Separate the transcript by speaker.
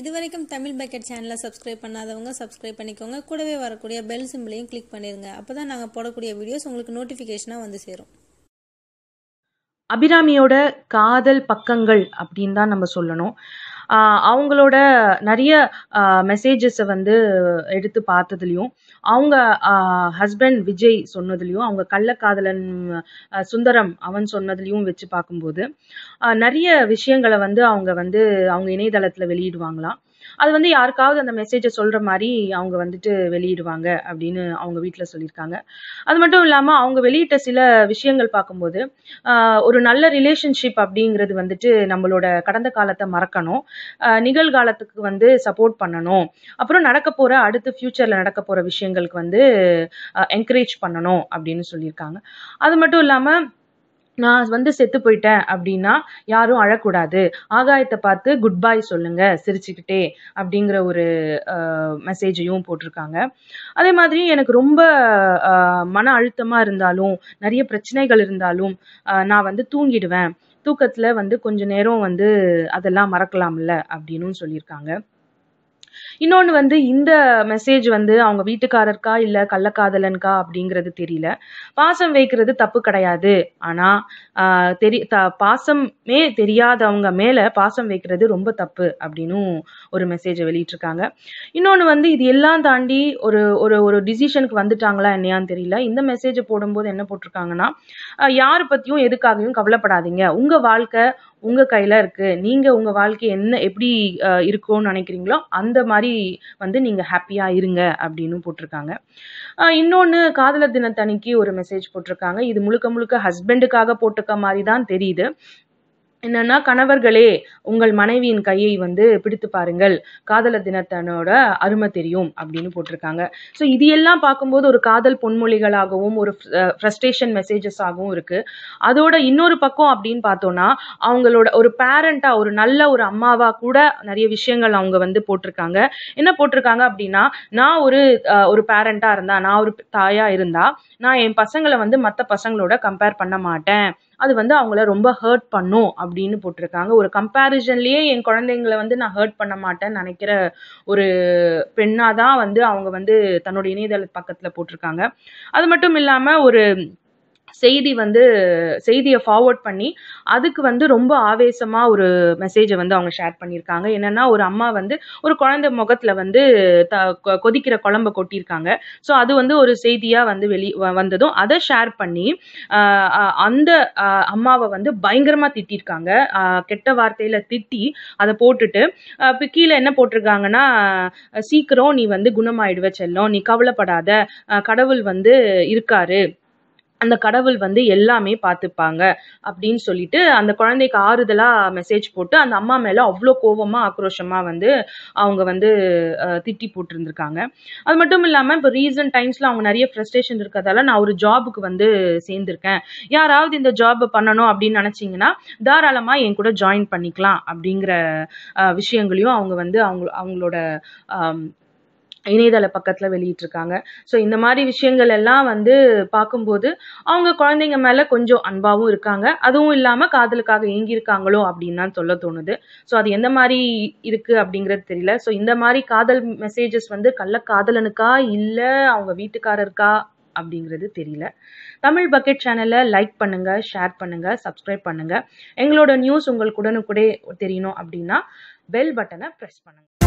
Speaker 1: இது வரைக்கும் தமிழ் பக்கெட் சேனலை சப்ஸ்கிரைப் பண்ணாதவங்க சப்ஸ்கிரைப் பண்ணிக்கோங்க கூடவே வரக்கூடிய பெல் சிம்பிளையும் கிளிக் பண்ணிடுங்க அப்போ தான் நாங்கள் போடக்கூடிய வீடியோஸ் உங்களுக்கு நோட்டிஃபிகேஷனாக வந்து சேரும் அபிராமியோட காதல் பக்கங்கள் அப்படின்னு தான் நம்ம சொல்லணும் அவங்களோட நிறைய மெசேஜஸை வந்து எடுத்து பார்த்ததுலையும் அவங்க ஹஸ்பண்ட் விஜய் சொன்னதுலையும் அவங்க கள்ளக்காதலன் சுந்தரம் அவன் சொன்னதுலையும் வச்சு பார்க்கும்போது நிறைய விஷயங்களை வந்து அவங்க வந்து அவங்க இணையதளத்தில் வெளியிடுவாங்களாம் அது வந்து யாருக்காவது அந்த மெசேஜை சொல்கிற மாதிரி அவங்க வந்துட்டு வெளியிடுவாங்க அப்படின்னு அவங்க வீட்டில் சொல்லியிருக்காங்க அது மட்டும் இல்லாமல் அவங்க வெளியிட்ட சில விஷயங்கள் பார்க்கும்போது ஒரு நல்ல ரிலேஷன்ஷிப் அப்படிங்கிறது வந்துட்டு நம்மளோட கடந்த காலத்தை மறக்கணும் நிகழ்காலத்துக்கு வந்து சப்போர்ட் பண்ணணும் அப்புறம் நடக்க போற அடுத்து ஃப்யூச்சரில் நடக்க போகிற விஷயங்களுக்கு வந்து என்கரேஜ் பண்ணணும் அப்படின்னு சொல்லியிருக்காங்க அது மட்டும் இல்லாமல் நான் வந்து செத்து போயிட்டேன் அப்படின்னா யாரும் அழக்கூடாது ஆகாயத்தை பார்த்து குட் பாய் சொல்லுங்கள் சிரிச்சுக்கிட்டே அப்படிங்கிற ஒரு மெசேஜையும் போட்டிருக்காங்க அதே மாதிரி எனக்கு ரொம்ப மன அழுத்தமாக இருந்தாலும் நிறைய பிரச்சனைகள் இருந்தாலும் நான் வந்து தூங்கிடுவேன் தூக்கத்தில் வந்து கொஞ்ச நேரம் வந்து அதெல்லாம் மறக்கலாம்ல அப்படின்னும் சொல்லியிருக்காங்க இன்னொன்று வந்து இந்த மெசேஜ் வந்து அவங்க வீட்டுக்காரருக்கா இல்லை கள்ளக்காதலனுக்கா அப்படிங்கிறது தெரியல பாசம் வைக்கிறது தப்பு கிடையாது ஆனால் தெரி த பாசமே தெரியாதவங்க மேலே பாசம் வைக்கிறது ரொம்ப தப்பு அப்படின்னு ஒரு மெசேஜை வெளியிட்டிருக்காங்க இன்னொன்று வந்து இது எல்லாம் தாண்டி ஒரு ஒரு ஒரு டிசிஷனுக்கு வந்துட்டாங்களா என்னையான்னு தெரியல இந்த மெசேஜை போடும்போது என்ன போட்டிருக்காங்கன்னா யார் பற்றியும் எதுக்காகவும் கவலைப்படாதீங்க உங்கள் வாழ்க்கை உங்கள் கையில் இருக்குது நீங்கள் உங்கள் வாழ்க்கை என்ன எப்படி இருக்கும்னு நினைக்கிறீங்களோ அந்த மாதிரி வந்து நீங்கள் ஹாப்பியாக இருங்க அப்படின்னு போட்டிருக்காங்க இன்னொன்று காதலர் தினத்தன்னைக்கு ஒரு மெசேஜ் போட்டிருக்காங்க இது முழுக்க முழுக்க ஹஸ்பண்டுக்காக போட்டிருக்க மாதிரி தான் தெரியுது என்னென்னா கணவர்களே உங்கள் மனைவியின் கையை வந்து பிடித்து பாருங்கள் காதல தினத்தனோட அருமை தெரியும் அப்படின்னு போட்டிருக்காங்க ஸோ இது எல்லாம் பார்க்கும்போது ஒரு காதல் பொன்மொழிகளாகவும் ஒரு ஃப்ரஸ்ட்ரேஷன் மெசேஜஸாகவும் இருக்குது அதோட இன்னொரு பக்கம் அப்படின்னு பார்த்தோன்னா அவங்களோட ஒரு பேரண்ட்டாக ஒரு நல்ல ஒரு அம்மாவாக கூட நிறைய விஷயங்கள் அவங்க வந்து போட்டிருக்காங்க என்ன போட்டிருக்காங்க அப்படின்னா நான் ஒரு ஒரு பேரண்ட்டாக இருந்தால் நான் ஒரு தாயாக இருந்தால் நான் என் பசங்களை வந்து மற்ற பசங்களோட கம்பேர் பண்ண மாட்டேன் அது வந்து அவங்கள ரொம்ப ஹர்ட் பண்ணும் அப்படின்னு போட்டிருக்காங்க ஒரு கம்பேரிசன்லயே என் குழந்தைங்களை வந்து நான் ஹர்ட் பண்ண மாட்டேன்னு நினைக்கிற ஒரு பெண்ணாக தான் வந்து அவங்க வந்து தன்னுடைய இணையதள பக்கத்தில் போட்டிருக்காங்க அது மட்டும் இல்லாமல் ஒரு செய்தி வந்து செய்தியை ஃபார்வர்ட் பண்ணி அதுக்கு வந்து ரொம்ப ஆவேசமாக ஒரு மெசேஜை வந்து அவங்க ஷேர் பண்ணியிருக்காங்க என்னென்னா ஒரு அம்மா வந்து ஒரு குழந்தை முகத்தில் வந்து த கொதிக்கிற குழம்ப கொட்டியிருக்காங்க ஸோ அது வந்து ஒரு செய்தியாக வந்து வெளி வந்ததும் அதை ஷேர் பண்ணி அந்த அம்மாவை வந்து பயங்கரமாக திட்டிருக்காங்க கெட்ட வார்த்தையில் திட்டி அதை போட்டுட்டு இப்போ கீழே என்ன போட்டிருக்காங்கன்னா சீக்கிரம் நீ வந்து குணமாயிடுவ செல்லும் நீ கவலைப்படாத கடவுள் வந்து இருக்காரு அந்த கடவுள் வந்து எல்லாமே பார்த்துப்பாங்க அப்படின்னு சொல்லிட்டு அந்த குழந்தைக்கு ஆறுதலாக மெசேஜ் போட்டு அந்த அம்மா மேலே அவ்வளோ கோபமாக ஆக்ரோஷமாக வந்து அவங்க வந்து திட்டி போட்டிருந்துருக்காங்க அது மட்டும் இல்லாமல் இப்போ ரீசன்ட் டைம்ஸில் அவங்க நிறைய ஃப்ரஸ்ட்ரேஷன் இருக்கிறதால நான் ஒரு ஜாபுக்கு வந்து சேர்ந்திருக்கேன் யாராவது இந்த ஜாபை பண்ணணும் அப்படின்னு நினச்சிங்கன்னா தாராளமாக என் கூட ஜாயின் பண்ணிக்கலாம் அப்படிங்கிற விஷயங்களையும் அவங்க வந்து அவங்க அவங்களோட இணையதள பக்கத்தில் வெளியிட்டிருக்காங்க ஸோ இந்த மாதிரி விஷயங்கள் எல்லாம் வந்து பார்க்கும்போது அவங்க குழந்தைங்க மேலே கொஞ்சம் அன்பாகவும் இருக்காங்க அதுவும் இல்லாமல் காதலுக்காக ஏங்கியிருக்காங்களோ அப்படின்னு தான் சொல்ல தோணுது ஸோ அது எந்த மாதிரி இருக்குது அப்படிங்கிறது தெரியல ஸோ இந்த மாதிரி காதல் மெசேஜஸ் வந்து கள்ள காதலனுக்கா இல்லை அவங்க வீட்டுக்காரருக்கா அப்படிங்கிறது தெரியல தமிழ் பக்கெட் சேனலை லைக் பண்ணுங்கள் ஷேர் பண்ணுங்கள் சப்ஸ்கிரைப் பண்ணுங்கள் எங்களோட நியூஸ் உங்களுக்கு உடனுக்குடே தெரியணும் அப்படின்னா பெல் பட்டனை ப்ரெஸ் பண்ணுங்க